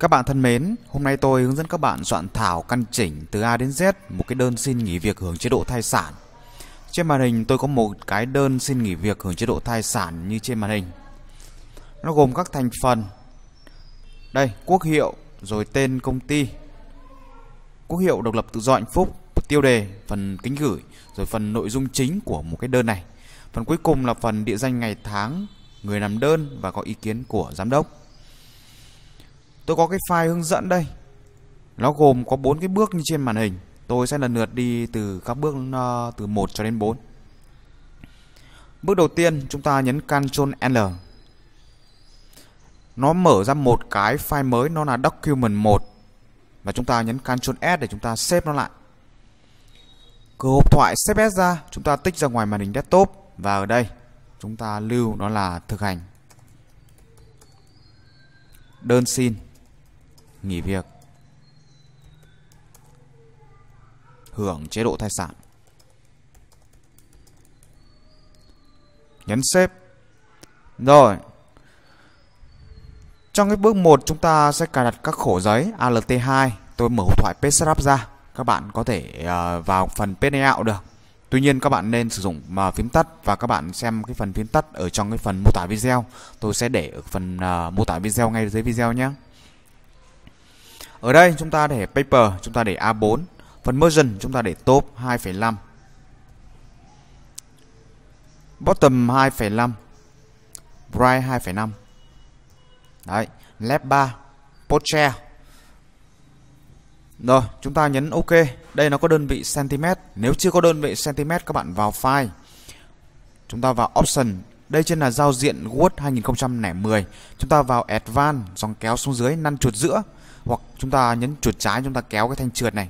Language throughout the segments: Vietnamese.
Các bạn thân mến, hôm nay tôi hướng dẫn các bạn soạn thảo căn chỉnh từ A đến Z một cái đơn xin nghỉ việc hưởng chế độ thai sản. Trên màn hình tôi có một cái đơn xin nghỉ việc hưởng chế độ thai sản như trên màn hình. Nó gồm các thành phần. Đây, quốc hiệu, rồi tên công ty. Quốc hiệu độc lập tự do hạnh phúc, tiêu đề, phần kính gửi, rồi phần nội dung chính của một cái đơn này. Phần cuối cùng là phần địa danh ngày tháng, người làm đơn và có ý kiến của giám đốc. Tôi có cái file hướng dẫn đây. Nó gồm có bốn cái bước như trên màn hình. Tôi sẽ lần lượt đi từ các bước uh, từ 1 cho đến 4. Bước đầu tiên chúng ta nhấn Ctrl L. Nó mở ra một cái file mới nó là document 1 và chúng ta nhấn Ctrl S để chúng ta xếp nó lại. Cửa hộp thoại xếp S ra, chúng ta tích ra ngoài màn hình desktop và ở đây chúng ta lưu nó là thực hành. Đơn xin nghỉ việc hưởng chế độ thai sản nhấn xếp rồi trong cái bước 1 chúng ta sẽ cài đặt các khổ giấy ALT2 tôi mở hộp thoại page setup ra các bạn có thể ờ, vào phần page layout được Tuy nhiên các bạn nên sử dụng mà ờ, phím tắt và các bạn xem cái phần phím tắt ở trong cái phần mô tả video. Tôi sẽ để ở phần ờ, mô tả video ngay dưới video nhé. Ở đây chúng ta để paper, chúng ta để A4, phần margin chúng ta để top 2,5. Bottom 2,5. Right 2,5. Đấy, left 3, portrait. Rồi, chúng ta nhấn OK. Đây nó có đơn vị cm. Nếu chưa có đơn vị cm các bạn vào file. Chúng ta vào option. Đây trên là giao diện Word 2010. Chúng ta vào advanced dòng kéo xuống dưới năn chuột giữa hoặc chúng ta nhấn chuột trái chúng ta kéo cái thanh trượt này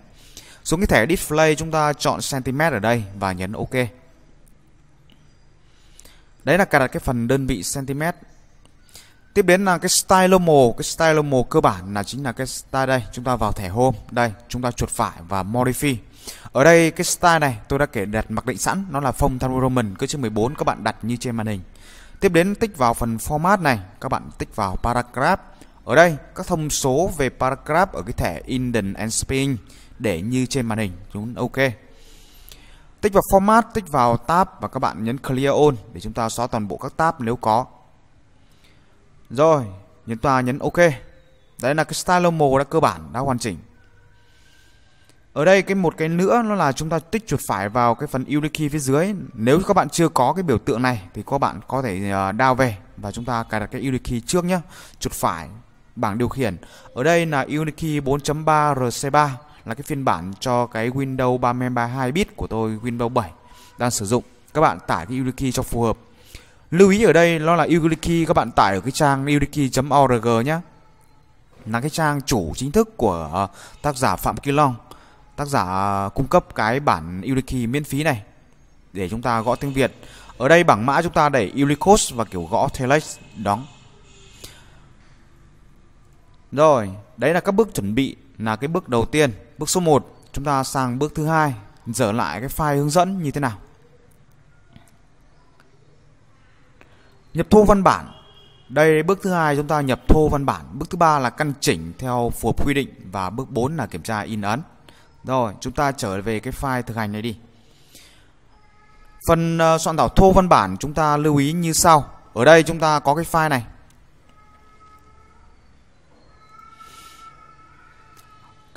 xuống cái thẻ display chúng ta chọn cm ở đây và nhấn ok đấy là cài đặt cái phần đơn vị cm tiếp đến là cái style lomo cái style lomo cơ bản là chính là cái style đây chúng ta vào thẻ home đây chúng ta chuột phải và modify ở đây cái style này tôi đã kể đặt mặc định sẵn nó là phong tham Roman cơ chữ 14 các bạn đặt như trên màn hình tiếp đến tích vào phần format này các bạn tích vào paragraph ở đây, các thông số về paragraph ở cái thẻ indent and spin để như trên màn hình. Chúng OK. Tích vào format, tích vào tab và các bạn nhấn clear all để chúng ta xóa toàn bộ các tab nếu có. Rồi, nhấn toa nhấn OK. Đấy là cái style lomo đã cơ bản, đã hoàn chỉnh. Ở đây cái một cái nữa nó là chúng ta tích chuột phải vào cái phần Unity phía dưới. Nếu các bạn chưa có cái biểu tượng này thì các bạn có thể đao ờ, về và chúng ta cài đặt cái Unity trước nhé. Chuột phải bảng điều khiển. Ở đây là Unikey 4.3 RC3 là cái phiên bản cho cái Windows 32 bit của tôi Windows 7 đang sử dụng. Các bạn tải cái Unikey cho phù hợp. Lưu ý ở đây nó là Unikey các bạn tải ở cái trang unikey.org nhé. Là cái trang chủ chính thức của ờ, tác giả Phạm Kỳ Long. Tác giả ờ, cung cấp cái bản Unikey miễn phí này để chúng ta gõ tiếng Việt. Ở đây bảng mã chúng ta để Unicode và kiểu gõ Telex đóng. Rồi, đấy là các bước chuẩn bị là cái bước đầu tiên. Bước số 1, chúng ta sang bước thứ hai, dở lại cái file hướng dẫn như thế nào. Nhập thô văn bản. Đây bước thứ hai chúng ta nhập thô văn bản, bước thứ ba là căn chỉnh theo phù hợp quy định và bước 4 là kiểm tra in ấn. Rồi, chúng ta trở về cái file thực hành này đi. Phần ờ, soạn thảo thô văn bản chúng ta lưu ý như sau. Ở đây chúng ta có cái file này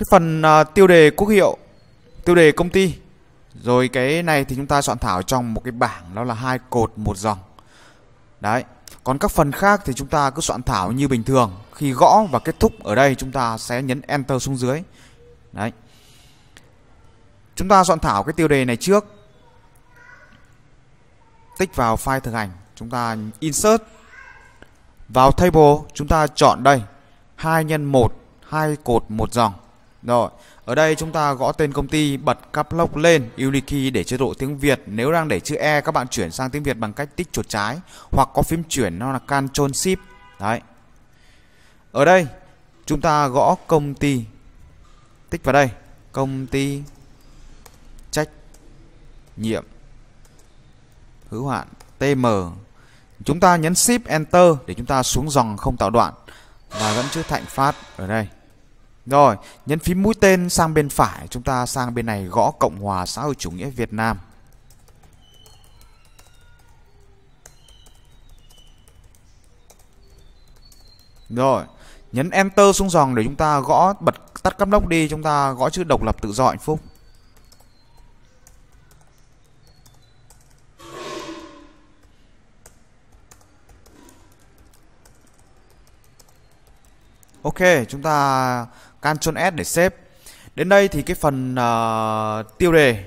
cái phần uh, tiêu đề quốc hiệu tiêu đề công ty rồi cái này thì chúng ta soạn thảo trong một cái bảng đó là hai cột một dòng đấy còn các phần khác thì chúng ta cứ soạn thảo như bình thường khi gõ và kết thúc ở đây chúng ta sẽ nhấn enter xuống dưới đấy chúng ta soạn thảo cái tiêu đề này trước tích vào file thực hành chúng ta insert vào table chúng ta chọn đây 2 nhân 1 hai cột một dòng rồi, ở đây chúng ta gõ tên công ty, bật cắp lốc lên, Unikey để chế độ tiếng Việt. Nếu đang để chữ E các bạn chuyển sang tiếng Việt bằng cách tích chuột trái hoặc có phím chuyển nó là Ctrl Shift. Đấy. Ở đây chúng ta gõ công ty. Tích vào đây, công ty trách nhiệm hữu hạn TM. Chúng ta nhấn Shift Enter để chúng ta xuống dòng không tạo đoạn và vẫn chữ Thạnh Phát ở đây. Rồi, nhấn phím mũi tên sang bên phải, chúng ta sang bên này gõ Cộng hòa xã hội chủ nghĩa Việt Nam. Rồi, nhấn Enter xuống dòng để chúng ta gõ bật tắt cắp lốc đi, chúng ta gõ chữ độc lập tự do hạnh phúc. Ok, chúng ta Ctrl S để xếp đến đây thì cái phần uh, tiêu đề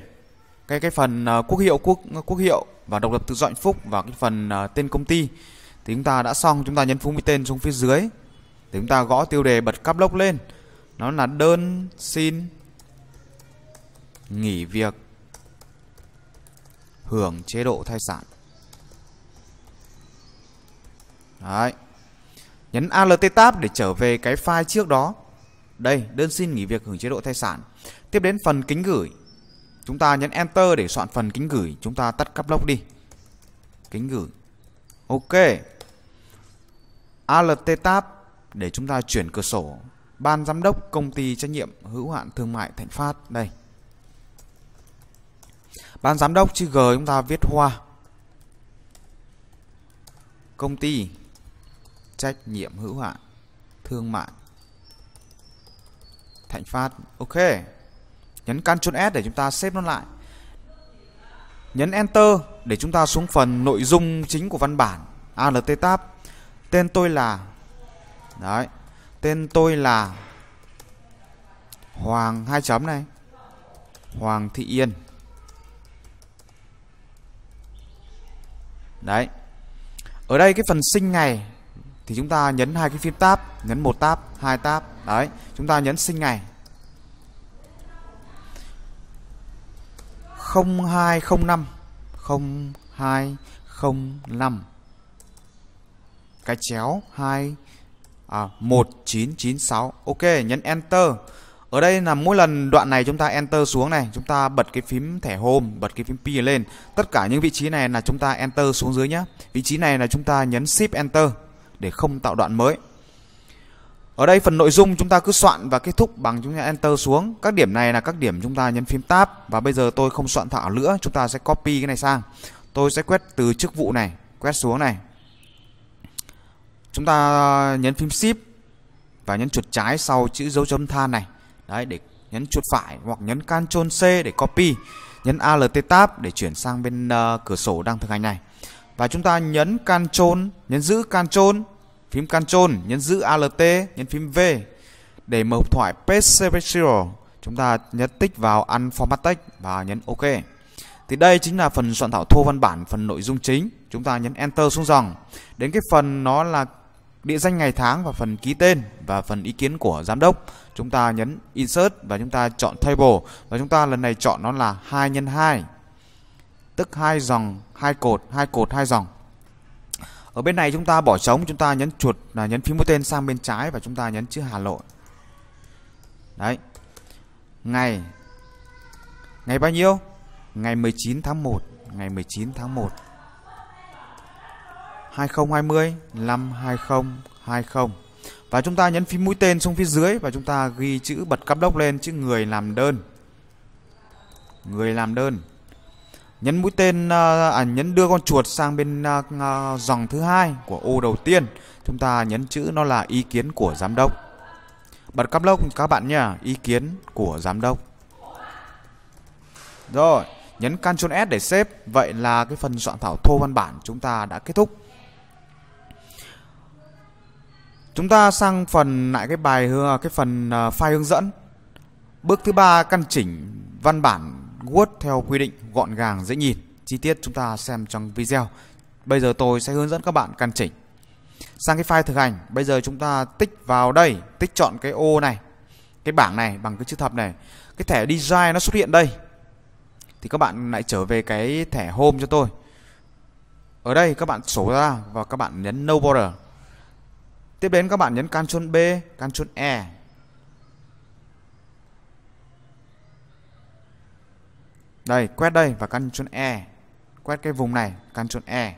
cái cái phần uh, quốc hiệu quốc quốc hiệu và độc lập tự do hạnh phúc và cái phần uh, tên công ty thì chúng ta đã xong chúng ta nhấn phím tên xuống phía dưới thì chúng ta gõ tiêu đề bật cáp lốc lên nó là đơn xin nghỉ việc hưởng chế độ thai sản Đấy. nhấn alt tab để trở về cái file trước đó đây, đơn xin nghỉ việc hưởng chế độ thai sản. Tiếp đến phần kính gửi. Chúng ta nhấn Enter để soạn phần kính gửi. Chúng ta tắt cắp lốc đi. Kính gửi. Ok. ALT Tab để chúng ta chuyển cửa sổ. Ban giám đốc công ty trách nhiệm hữu hạn thương mại Thạnh Phát. Đây. Ban giám đốc chữ G chúng ta viết hoa. Công ty trách nhiệm hữu hạn thương mại Thạnh phát ok Nhấn Ctrl S để chúng ta xếp nó lại Nhấn Enter để chúng ta xuống phần nội dung chính của văn bản ALT Tab Tên tôi là Đấy Tên tôi là Hoàng hai chấm này Hoàng Thị Yên Đấy Ở đây cái phần sinh ngày thì chúng ta nhấn hai cái phím tab nhấn một tab hai tab đấy chúng ta nhấn sinh ngày 0205 0205 cái chéo 2 à, 1996 ok nhấn enter ở đây là mỗi lần đoạn này chúng ta enter xuống này chúng ta bật cái phím thẻ home bật cái phím p lên tất cả những vị trí này là chúng ta enter xuống dưới nhé vị trí này là chúng ta nhấn shift enter để không tạo đoạn mới. Ở đây phần nội dung chúng ta cứ soạn và kết thúc bằng chúng ta Enter xuống. Các điểm này là các điểm chúng ta nhấn phím Tab và bây giờ tôi không soạn thảo nữa, chúng ta sẽ copy cái này sang. Tôi sẽ quét từ chức vụ này, quét xuống này. Chúng ta nhấn phím Shift và nhấn chuột trái sau chữ dấu chấm than này. Đấy để nhấn chuột phải hoặc nhấn Ctrl C để copy, nhấn Alt Tab để chuyển sang bên uh, cửa sổ đang thực hành này và chúng ta nhấn Ctrl, nhấn giữ Ctrl, phím Ctrl, nhấn giữ Alt, nhấn phím V để mở hộp thoại Page Selector. Chúng ta nhấn tích vào Unformat Text và nhấn OK. Thì đây chính là phần soạn thảo thô văn bản, phần nội dung chính. Chúng ta nhấn Enter xuống dòng. Đến cái phần nó là địa danh ngày tháng và phần ký tên và phần ý kiến của giám đốc. Chúng ta nhấn Insert và chúng ta chọn Table và chúng ta lần này chọn nó là 2 x 2 tức hai dòng hai cột hai cột hai dòng ở bên này chúng ta bỏ trống chúng ta nhấn chuột là nhấn phím mũi tên sang bên trái và chúng ta nhấn chữ Hà Nội đấy ngày ngày bao nhiêu ngày 19 tháng 1 ngày 19 tháng 1 2020 năm 2020 và chúng ta nhấn phím mũi tên xuống phía dưới và chúng ta ghi chữ bật cắp lốc lên chữ người làm đơn người làm đơn nhấn mũi tên à, à nhấn đưa con chuột sang bên à, à, dòng thứ hai của ô đầu tiên chúng ta nhấn chữ nó là ý kiến của giám đốc bật cắp lốc các bạn nhá ý kiến của giám đốc rồi nhấn Ctrl S để xếp vậy là cái phần soạn thảo thô văn bản chúng ta đã kết thúc chúng ta sang phần lại cái bài à, cái phần file hướng dẫn bước thứ ba căn chỉnh văn bản Word theo quy định gọn gàng dễ nhìn. Chi tiết chúng ta xem trong video. Bây giờ tôi sẽ hướng dẫn các bạn căn chỉnh. Sang cái file thực hành, bây giờ chúng ta tích vào đây, tích chọn cái ô này, cái bảng này bằng cái chữ thập này. Cái thẻ design nó xuất hiện đây. Thì các bạn lại trở về cái thẻ home cho tôi. Ở đây các bạn sổ ra và các bạn nhấn no border. Tiếp đến các bạn nhấn Ctrl B, Ctrl E đây quét đây và Ctrl E quét cái vùng này Ctrl E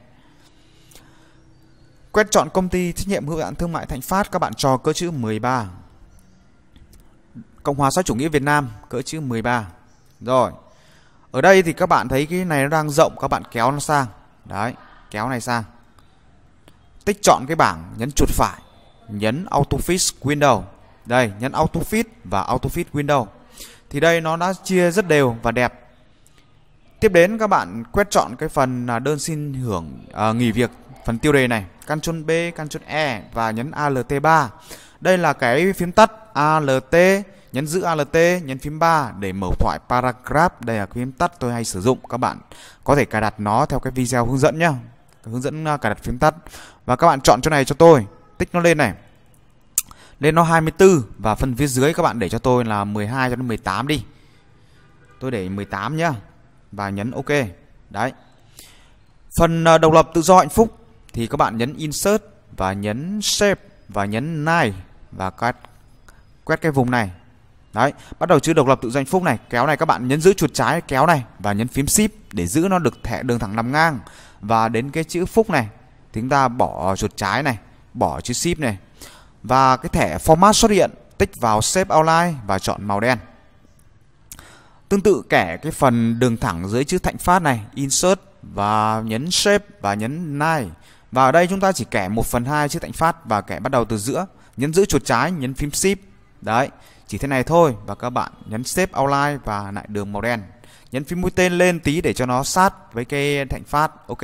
quét chọn công ty trách nhiệm hữu hạn thương mại Thạnh Phát các bạn cho cỡ chữ 13 Cộng hòa xã chủ nghĩa Việt Nam cỡ chữ 13 rồi ở đây thì các bạn thấy cái này nó đang rộng các bạn kéo nó sang đấy kéo này sang tích chọn cái bảng nhấn chuột phải nhấn auto fit window đây nhấn auto fit và auto fit window thì đây nó đã chia rất đều và đẹp Tiếp đến các bạn quét chọn cái phần là đơn xin hưởng à, nghỉ việc phần tiêu đề này, Ctrl B, Ctrl E và nhấn ALT3. Đây là cái phím tắt ALT, nhấn giữ ALT, nhấn phím 3 để mở thoại paragraph. Đây là phím tắt tôi hay sử dụng. Các bạn có thể cài đặt nó theo cái video hướng dẫn nhá. Hướng dẫn à, cài đặt phím tắt. Và các bạn chọn chỗ này cho tôi, tích nó lên này. Lên nó 24 và phần phía dưới các bạn để cho tôi là 12 cho đến 18 đi. Tôi để 18 nhá và nhấn ok đấy phần à, độc lập tự do hạnh phúc thì các bạn nhấn insert và nhấn shape và nhấn nine và quét quét cái vùng này đấy bắt đầu chữ độc lập tự do hạnh phúc này kéo này các bạn nhấn giữ chuột trái kéo này và nhấn phím shift để giữ nó được thẻ đường thẳng nằm ngang và đến cái chữ phúc này thì chúng ta bỏ chuột trái này bỏ chữ shift này và cái thẻ format xuất hiện tích vào shape outline và chọn màu đen Tương tự kẻ cái phần đường thẳng dưới chữ thạnh phát này, insert và nhấn shape và nhấn nine. Và ở đây chúng ta chỉ kẻ 1 phần 2 chữ thạnh phát và kẻ bắt đầu từ giữa. Nhấn giữ chuột trái, nhấn phím shift. Đấy, chỉ thế này thôi và các bạn nhấn shape outline và lại đường màu đen. Nhấn phím mũi tên lên tí để cho nó sát với cái thạnh phát. Ok.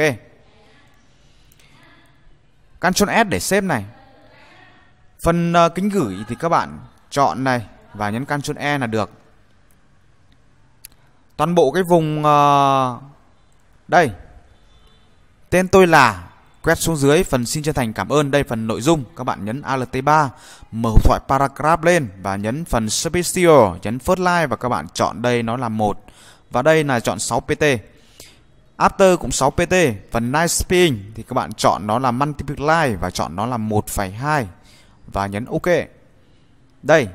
Ctrl S để xếp này. Phần uh, kính gửi thì các bạn chọn này và nhấn Ctrl E là được toàn bộ cái vùng uh, đây tên tôi là quét xuống dưới phần xin chân thành cảm ơn đây phần nội dung các bạn nhấn alt 3 mở hộp thoại paragraph lên và nhấn phần special nhấn first line và các bạn chọn đây nó là một và đây là chọn 6 pt after cũng 6 pt phần nice spin thì các bạn chọn nó là multiply và chọn nó là 1,2 và nhấn ok đây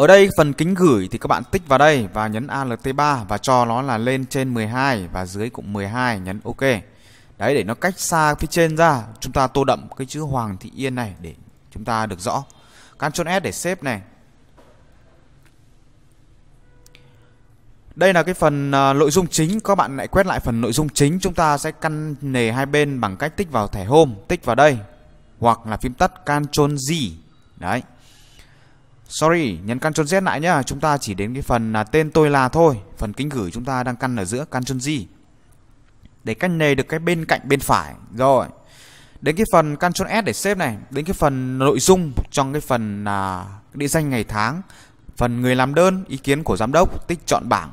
ở đây phần kính gửi thì các bạn tích vào đây và nhấn ALT3 và cho nó là lên trên 12 và dưới cũng 12 nhấn OK. Đấy để nó cách xa phía trên ra chúng ta tô đậm cái chữ Hoàng Thị Yên này để chúng ta được rõ. Ctrl S để xếp này. Đây là cái phần à, nội dung chính Các bạn lại quét lại phần nội dung chính Chúng ta sẽ căn nề hai bên bằng cách tích vào thẻ Home Tích vào đây Hoặc là phím tắt Ctrl Z Đấy Sorry, nhấn căn Ctrl Z lại nhá, chúng ta chỉ đến cái phần là tên tôi là thôi, phần kính gửi chúng ta đang căn ở giữa căn Ctrl G. Để căn này được cái bên cạnh bên phải. Rồi. Đến cái phần căn Ctrl S để xếp này, đến cái phần nội dung trong cái phần là địa danh ngày tháng, phần người làm đơn, ý kiến của giám đốc, tích chọn bảng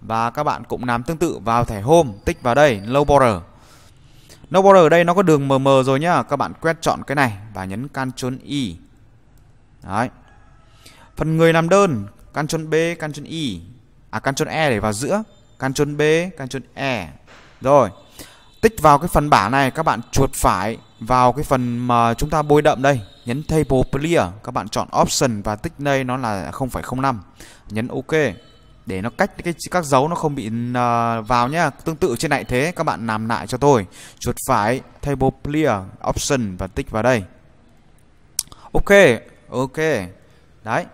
và các bạn cũng làm tương tự vào thẻ home, tích vào đây, low border. low border ở đây nó có đường mờ mờ rồi nhá, các bạn quét chọn cái này và nhấn căn Ctrl Y. Đấy. Phần người làm đơn căn chân B, căn chân I À căn chân E để vào giữa căn chân B, căn chân E Rồi Tích vào cái phần bảng này các bạn chuột phải vào cái phần mà chúng ta bôi đậm đây Nhấn Table Clear Các bạn chọn Option và tích đây nó là 0.05 Nhấn OK để nó cách cái các dấu nó không bị uh, vào nhá tương tự trên này thế các bạn làm lại cho tôi chuột phải table clear option và tích vào đây ok ok đấy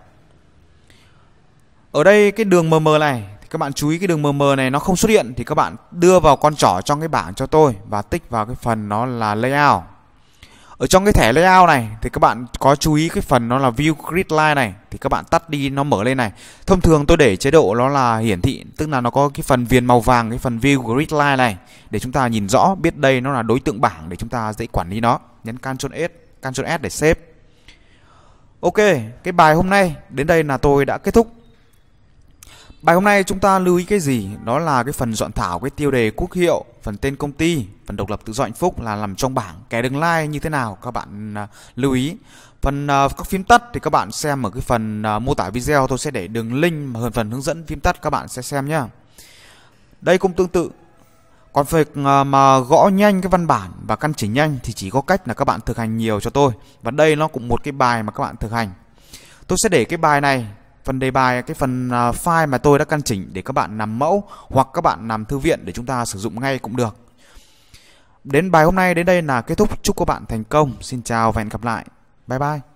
ở đây cái đường mờ mờ này thì các bạn chú ý cái đường mờ mờ này nó không xuất hiện thì các bạn đưa vào con trỏ trong cái bảng cho tôi và tích vào cái phần nó là layout ở trong cái thẻ layout này thì các bạn có chú ý cái phần nó là view grid line này thì các bạn tắt đi nó mở lên này thông thường tôi để chế độ nó là hiển thị tức là nó có cái phần viền màu vàng cái phần view grid line này để chúng ta nhìn rõ biết đây nó là đối tượng bảng để chúng ta dễ quản lý nó nhấn Ctrl S Ctrl S để xếp Ok cái bài hôm nay đến đây là tôi đã kết thúc Bài hôm nay chúng ta lưu ý cái gì? Đó là cái phần dọn thảo cái tiêu đề quốc hiệu, phần tên công ty, phần độc lập tự do hạnh phúc là nằm trong bảng kẻ đường like như thế nào các bạn à, lưu ý. Phần à, các phím tắt thì các bạn xem ở cái phần à, mô tả video tôi sẽ để đường link hơn phần hướng dẫn phím tắt các bạn sẽ xem nhá. Đây cũng tương tự. Còn việc mà gõ nhanh cái văn bản và căn chỉnh nhanh thì chỉ có cách là các bạn thực hành nhiều cho tôi. Và đây nó cũng một cái bài mà các bạn thực hành. Tôi sẽ để cái bài này phần đề bài cái phần à, file mà tôi đã căn chỉnh để các bạn làm mẫu hoặc các bạn làm thư viện để chúng ta sử dụng ngay cũng được đến bài hôm nay đến đây là kết thúc chúc các bạn thành công xin chào và hẹn gặp lại bye bye